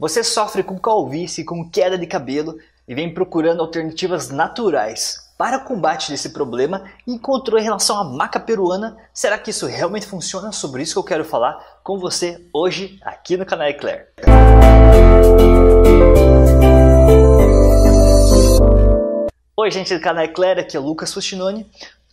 Você sofre com calvície, com queda de cabelo e vem procurando alternativas naturais para o combate desse problema e encontrou em relação à maca peruana. Será que isso realmente funciona? É sobre isso que eu quero falar com você hoje aqui no canal Eclair. Oi gente do canal Eclair, aqui é o Lucas Fustinoni.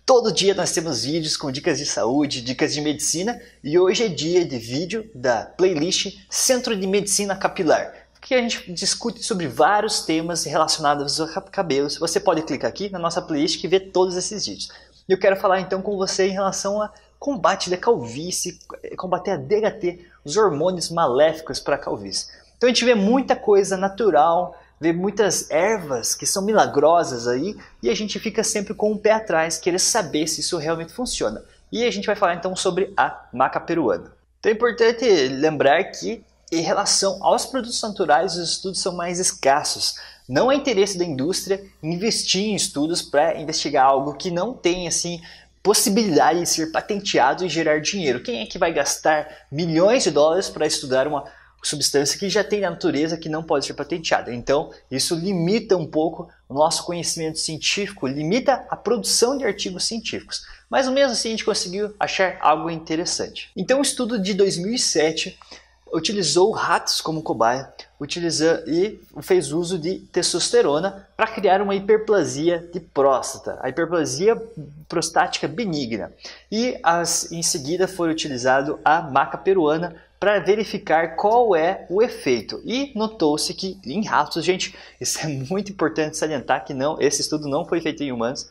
Todo dia nós temos vídeos com dicas de saúde, dicas de medicina e hoje é dia de vídeo da playlist Centro de Medicina Capilar, que a gente discute sobre vários temas relacionados ao cabelo. Você pode clicar aqui na nossa playlist e ver todos esses vídeos. Eu quero falar então com você em relação a combate da calvície, eh, combater a DHT, os hormônios maléficos para a calvície. Então a gente vê muita coisa natural, vê muitas ervas que são milagrosas aí e a gente fica sempre com o pé atrás, querendo saber se isso realmente funciona. E a gente vai falar então sobre a maca peruana. Então é importante lembrar que em relação aos produtos naturais, os estudos são mais escassos. Não é interesse da indústria investir em estudos para investigar algo que não tem assim possibilidade de ser patenteado e gerar dinheiro. Quem é que vai gastar milhões de dólares para estudar uma substância que já tem na natureza que não pode ser patenteada. Então, isso limita um pouco o nosso conhecimento científico, limita a produção de artigos científicos. Mas mesmo assim a gente conseguiu achar algo interessante. Então, um estudo de 2007 utilizou ratos como cobaia utiliza, e fez uso de testosterona para criar uma hiperplasia de próstata, a hiperplasia prostática benigna. E as, em seguida foi utilizado a maca peruana para verificar qual é o efeito. E notou-se que em ratos, gente, isso é muito importante salientar que não, esse estudo não foi feito em humanos,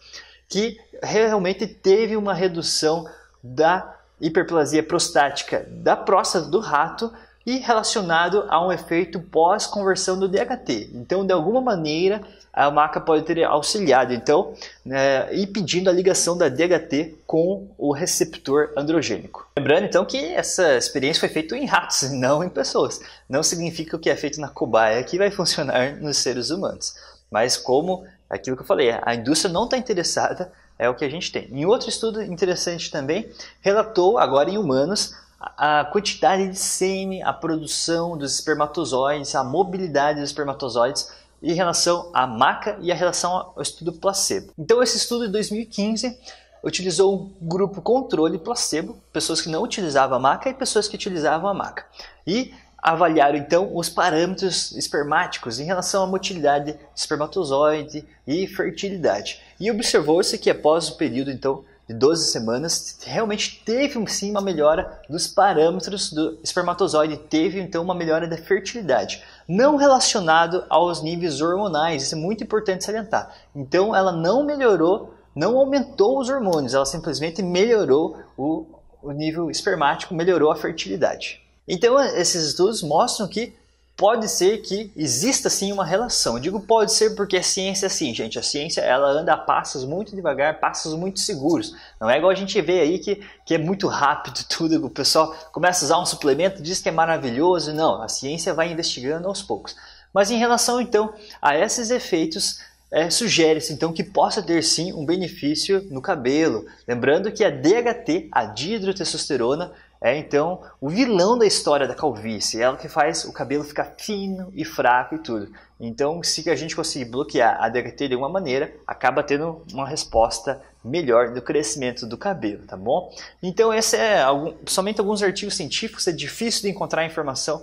que realmente teve uma redução da hiperplasia prostática da próstata do rato e relacionado a um efeito pós-conversão do DHT. Então, de alguma maneira, a maca pode ter auxiliado, então, né, impedindo a ligação da DHT com o receptor androgênico. Lembrando, então, que essa experiência foi feita em ratos, não em pessoas. Não significa que é feito na cobaia que vai funcionar nos seres humanos. Mas como aquilo que eu falei, a indústria não está interessada, é o que a gente tem. Em outro estudo interessante também, relatou agora em humanos a quantidade de sêmen, a produção dos espermatozoides, a mobilidade dos espermatozoides em relação à maca e a relação ao estudo placebo. Então esse estudo de 2015 utilizou um grupo controle placebo, pessoas que não utilizavam a maca e pessoas que utilizavam a maca. E avaliaram então os parâmetros espermáticos em relação à motilidade espermatozoide e fertilidade. E observou-se que após o período então de 12 semanas, realmente teve sim uma melhora dos parâmetros do espermatozoide, teve então uma melhora da fertilidade, não relacionado aos níveis hormonais, isso é muito importante salientar. Então ela não melhorou, não aumentou os hormônios, ela simplesmente melhorou o, o nível espermático, melhorou a fertilidade. Então esses estudos mostram que pode ser que exista sim uma relação. Eu digo pode ser porque a ciência é assim, gente, a ciência ela anda a passos muito devagar, passos muito seguros. Não é igual a gente vê aí que, que é muito rápido tudo, o pessoal começa a usar um suplemento, diz que é maravilhoso. Não, a ciência vai investigando aos poucos. Mas em relação então a esses efeitos é, sugere-se então que possa ter sim um benefício no cabelo. Lembrando que a DHT, a dihidrotestosterona, é então o vilão da história da calvície, é ela que faz o cabelo ficar fino e fraco e tudo. Então, se a gente conseguir bloquear a DHT de alguma maneira, acaba tendo uma resposta melhor no crescimento do cabelo, tá bom? Então, esse é algum, somente alguns artigos científicos, é difícil de encontrar informação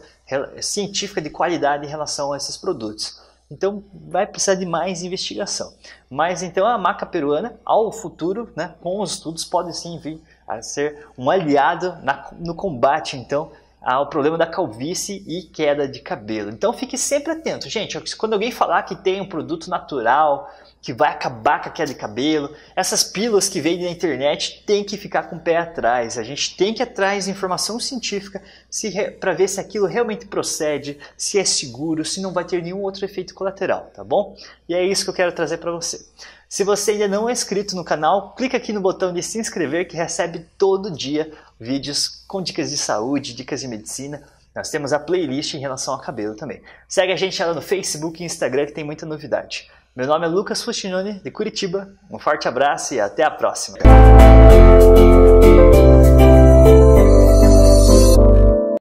científica de qualidade em relação a esses produtos. Então vai precisar de mais investigação. Mas então a maca peruana, ao futuro, né, com os estudos, pode sim vir a ser um aliado na, no combate, então, ao problema da calvície e queda de cabelo. Então fique sempre atento, gente. Quando alguém falar que tem um produto natural que vai acabar com a queda de cabelo, essas pílulas que vêm na internet tem que ficar com o pé atrás. A gente tem que ir atrás de informação científica para ver se aquilo realmente procede, se é seguro, se não vai ter nenhum outro efeito colateral, tá bom? E é isso que eu quero trazer para você. Se você ainda não é inscrito no canal, clica aqui no botão de se inscrever que recebe todo dia vídeos com dicas de saúde, dicas de medicina. Nós temos a playlist em relação ao cabelo também. Segue a gente lá no Facebook e Instagram que tem muita novidade. Meu nome é Lucas Fustinoni, de Curitiba. Um forte abraço e até a próxima.